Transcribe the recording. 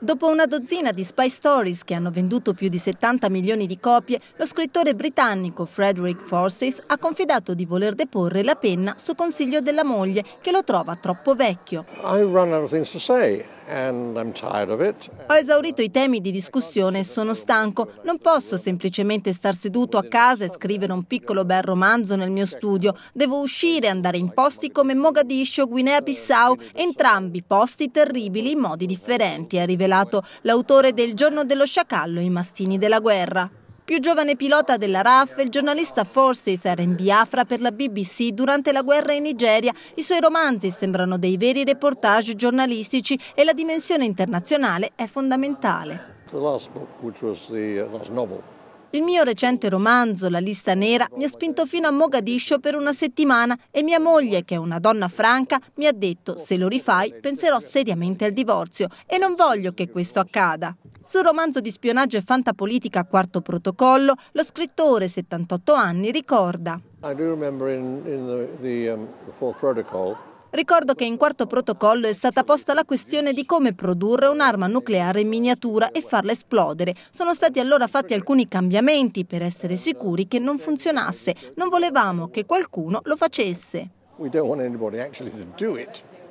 Dopo una dozzina di spy stories che hanno venduto più di 70 milioni di copie, lo scrittore britannico Frederick Forsyth ha confidato di voler deporre la penna su consiglio della moglie che lo trova troppo vecchio. Ho esaurito i temi di discussione e sono stanco. Non posso semplicemente star seduto a casa e scrivere un piccolo bel romanzo nel mio studio. Devo uscire e andare in posti come Mogadiscio, Guinea-Bissau, entrambi posti terribili in modi differenti. Arriverò rivelato l'autore del Giorno dello sciacallo, i mastini della guerra. Più giovane pilota della RAF, il giornalista Forsyth era in Biafra per la BBC durante la guerra in Nigeria. I suoi romanzi sembrano dei veri reportage giornalistici e la dimensione internazionale è fondamentale. The last book, which was the uh, last novel, il mio recente romanzo, La lista nera, mi ha spinto fino a Mogadiscio per una settimana e mia moglie, che è una donna franca, mi ha detto se lo rifai penserò seriamente al divorzio e non voglio che questo accada. Sul romanzo di spionaggio e fantapolitica Quarto Protocollo, lo scrittore, 78 anni, ricorda. I do remember in, in the, the, um, the Ricordo che in quarto protocollo è stata posta la questione di come produrre un'arma nucleare in miniatura e farla esplodere. Sono stati allora fatti alcuni cambiamenti per essere sicuri che non funzionasse. Non volevamo che qualcuno lo facesse. We don't want anybody actually to do it.